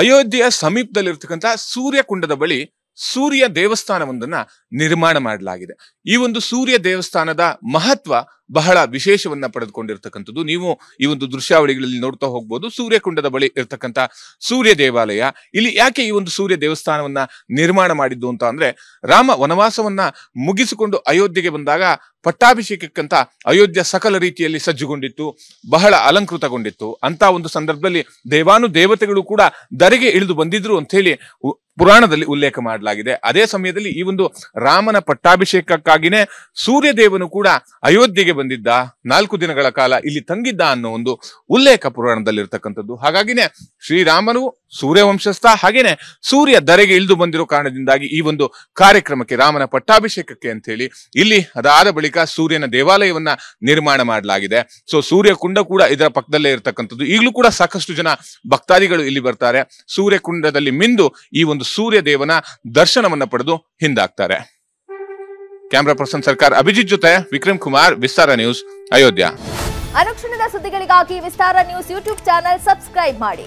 ಅಯೋಧ್ಯೆಯ ಸಮೀಪದಲ್ಲಿರ್ತಕ್ಕಂತಹ ಸೂರ್ಯಕುಂಡದ ಬಳಿ ಸೂರ್ಯ ದೇವಸ್ಥಾನವೊಂದನ್ನ ನಿರ್ಮಾಣ ಮಾಡಲಾಗಿದೆ ಈ ಒಂದು ಸೂರ್ಯ ದೇವಸ್ಥಾನದ ಮಹತ್ವ ಬಹಳ ವಿಶೇಷವನ್ನ ಪಡೆದುಕೊಂಡಿರ್ತಕ್ಕಂಥದ್ದು ನೀವು ಈ ಒಂದು ದೃಶ್ಯಾವಳಿಗಳಲ್ಲಿ ನೋಡ್ತಾ ಹೋಗ್ಬೋದು ಸೂರ್ಯಕುಂಡದ ಬಳಿ ಇರ್ತಕ್ಕಂಥ ಸೂರ್ಯ ದೇವಾಲಯ ಇಲ್ಲಿ ಯಾಕೆ ಈ ಒಂದು ಸೂರ್ಯ ದೇವಸ್ಥಾನವನ್ನ ನಿರ್ಮಾಣ ಮಾಡಿದ್ದು ಅಂತ ಅಂದ್ರೆ ರಾಮ ವನವಾಸವನ್ನ ಮುಗಿಸಿಕೊಂಡು ಅಯೋಧ್ಯೆಗೆ ಬಂದಾಗ ಪಟ್ಟಾಭಿಷೇಕಕ್ಕಂತ ಅಯೋಧ್ಯೆ ಸಕಲ ರೀತಿಯಲ್ಲಿ ಸಜ್ಜುಗೊಂಡಿತ್ತು ಬಹಳ ಅಲಂಕೃತಗೊಂಡಿತ್ತು ಅಂತ ಒಂದು ಸಂದರ್ಭದಲ್ಲಿ ದೇವಾನು ದೇವತೆಗಳು ಕೂಡ ದರೆಗೆ ಇಳಿದು ಬಂದಿದ್ರು ಅಂತ ಹೇಳಿ ಪುರಾಣದಲ್ಲಿ ಉಲ್ಲೇಖ ಮಾಡಲಾಗಿದೆ ಅದೇ ಸಮಯದಲ್ಲಿ ಈ ಒಂದು ರಾಮನ ಪಟ್ಟಾಭಿಷೇಕಕ್ಕಾಗಿನೇ ಸೂರ್ಯದೇವನು ಕೂಡ ಅಯೋಧ್ಯೆಗೆ ಬಂದಿದ್ದ ನಾಲ್ಕು ದಿನಗಳ ಕಾಲ ಇಲ್ಲಿ ತಂಗಿದ್ದ ಅನ್ನೋ ಒಂದು ಉಲ್ಲೇಖ ಪುರಾಣದಲ್ಲಿ ಇರ್ತಕ್ಕಂಥದ್ದು ಹಾಗಾಗಿನೇ ಶ್ರೀರಾಮನು ಸೂರ್ಯವಂಶಸ್ಥ ಹಾಗೇನೆ ಸೂರ್ಯ ದರೆಗೆ ಇಳಿದು ಬಂದಿರೋ ಕಾರಣದಿಂದಾಗಿ ಈ ಒಂದು ಕಾರ್ಯಕ್ರಮಕ್ಕೆ ರಾಮನ ಪಟ್ಟಾಭಿಷೇಕಕ್ಕೆ ಅಂತ ಹೇಳಿ ಇಲ್ಲಿ ಅದಾದ ಬಳಿಕ ಸೂರ್ಯನ ದೇವಾಲಯವನ್ನ ನಿರ್ಮಾಣ ಮಾಡಲಾಗಿದೆ ಸೊ ಸೂರ್ಯ ಕುಂಡ ಕೂಡ ಇದರ ಪಕ್ಕದಲ್ಲೇ ಇರತಕ್ಕಂಥದ್ದು ಈಗಲೂ ಕೂಡ ಸಾಕಷ್ಟು ಜನ ಭಕ್ತಾದಿಗಳು ಇಲ್ಲಿ ಬರ್ತಾರೆ ಸೂರ್ಯ ಕುಂಡದಲ್ಲಿ ಮಿಂದು ಈ ಒಂದು ಸೂರ್ಯ ದೇವನ ದರ್ಶನವನ್ನ ಪಡೆದು ಹಿಂದಾಗ್ತಾರೆ ಕ್ಯಾಮ್ರಾ ಪರ್ಸನ್ ಸರ್ಕಾರ ಅಭಿಜಿತ್ ಜೊತೆ ವಿಕ್ರಮ್ ಕುಮಾರ್ ವಿಸ್ತಾರ ನ್ಯೂಸ್ ಅಯೋಧ್ಯ ಅನುಕ್ಷಣದ ಸುದ್ದಿಗಳಿಗಾಗಿ Vistara news YouTube channel subscribe ಮಾಡಿ